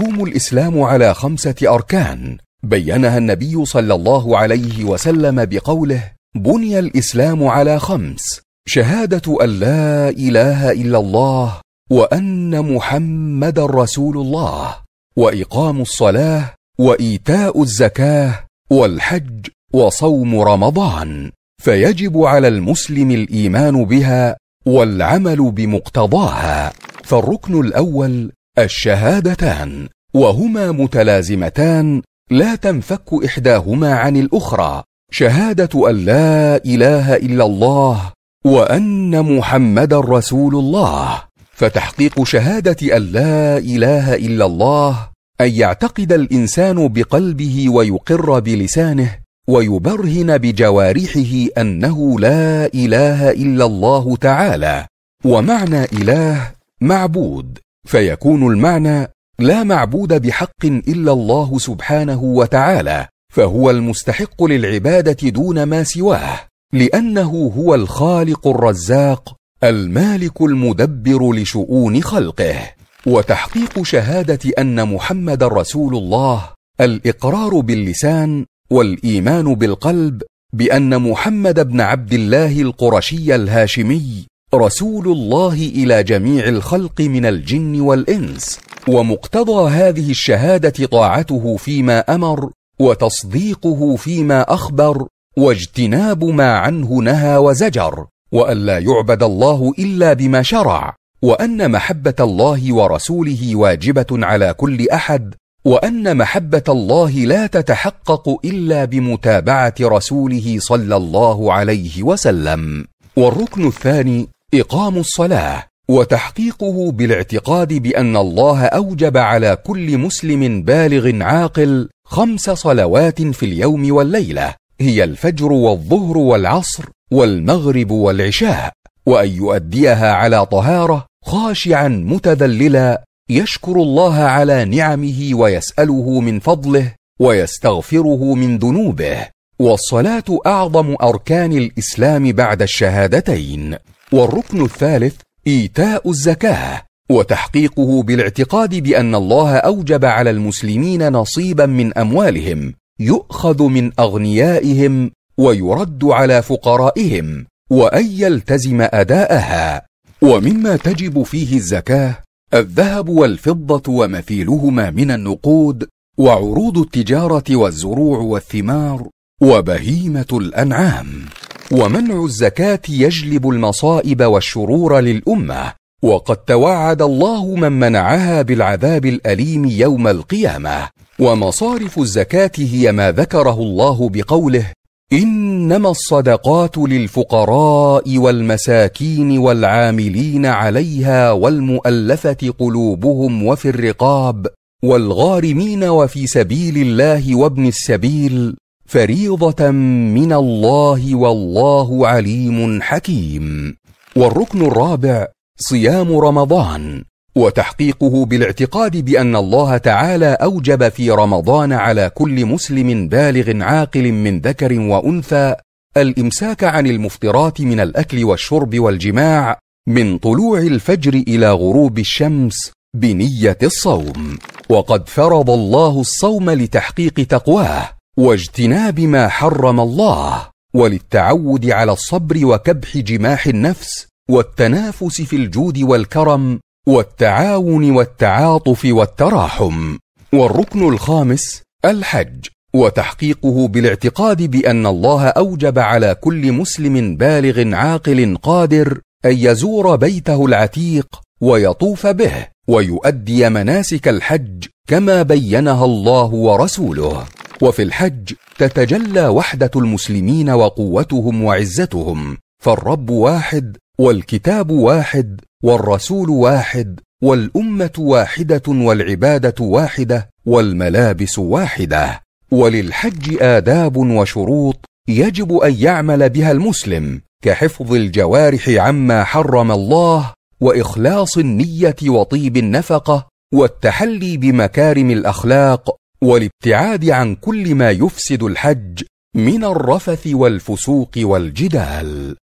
يقوم الاسلام على خمسه اركان بينها النبي صلى الله عليه وسلم بقوله بني الاسلام على خمس شهاده ان لا اله الا الله وان محمدا رسول الله واقام الصلاه وايتاء الزكاه والحج وصوم رمضان فيجب على المسلم الايمان بها والعمل بمقتضاها فالركن الاول الشهادتان وهما متلازمتان لا تنفك احداهما عن الاخرى شهاده ان لا اله الا الله وان محمدا رسول الله فتحقيق شهاده ان لا اله الا الله ان يعتقد الانسان بقلبه ويقر بلسانه ويبرهن بجوارحه انه لا اله الا الله تعالى ومعنى اله معبود فيكون المعنى لا معبود بحق الا الله سبحانه وتعالى فهو المستحق للعباده دون ما سواه لانه هو الخالق الرزاق المالك المدبر لشؤون خلقه وتحقيق شهاده ان محمد رسول الله الاقرار باللسان والايمان بالقلب بان محمد بن عبد الله القرشي الهاشمي رسول الله الى جميع الخلق من الجن والانس ومقتضى هذه الشهاده طاعته فيما امر وتصديقه فيما اخبر واجتناب ما عنه نهى وزجر والا يعبد الله الا بما شرع وان محبه الله ورسوله واجبه على كل احد وان محبه الله لا تتحقق الا بمتابعه رسوله صلى الله عليه وسلم والركن الثاني اقام الصلاه وتحقيقه بالاعتقاد بان الله اوجب على كل مسلم بالغ عاقل خمس صلوات في اليوم والليله هي الفجر والظهر والعصر والمغرب والعشاء وان يؤديها على طهاره خاشعا متذللا يشكر الله على نعمه ويساله من فضله ويستغفره من ذنوبه والصلاه اعظم اركان الاسلام بعد الشهادتين والركن الثالث ايتاء الزكاه وتحقيقه بالاعتقاد بان الله اوجب على المسلمين نصيبا من اموالهم يؤخذ من اغنيائهم ويرد على فقرائهم وان يلتزم اداءها ومما تجب فيه الزكاه الذهب والفضه ومثيلهما من النقود وعروض التجاره والزروع والثمار وبهيمه الانعام ومنع الزكاه يجلب المصائب والشرور للامه وقد توعد الله من منعها بالعذاب الاليم يوم القيامه ومصارف الزكاه هي ما ذكره الله بقوله انما الصدقات للفقراء والمساكين والعاملين عليها والمؤلفه قلوبهم وفي الرقاب والغارمين وفي سبيل الله وابن السبيل فريضة من الله والله عليم حكيم والركن الرابع صيام رمضان وتحقيقه بالاعتقاد بأن الله تعالى أوجب في رمضان على كل مسلم بالغ عاقل من ذكر وأنثى الإمساك عن المفطرات من الأكل والشرب والجماع من طلوع الفجر إلى غروب الشمس بنية الصوم وقد فرض الله الصوم لتحقيق تقواه واجتناب ما حرم الله وللتعود على الصبر وكبح جماح النفس والتنافس في الجود والكرم والتعاون والتعاطف والتراحم والركن الخامس الحج وتحقيقه بالاعتقاد بان الله اوجب على كل مسلم بالغ عاقل قادر ان يزور بيته العتيق ويطوف به ويؤدي مناسك الحج كما بينها الله ورسوله وفي الحج تتجلى وحده المسلمين وقوتهم وعزتهم فالرب واحد والكتاب واحد والرسول واحد والامه واحده والعباده واحده والملابس واحده وللحج اداب وشروط يجب ان يعمل بها المسلم كحفظ الجوارح عما حرم الله واخلاص النيه وطيب النفقه والتحلي بمكارم الاخلاق والابتعاد عن كل ما يفسد الحج من الرفث والفسوق والجدال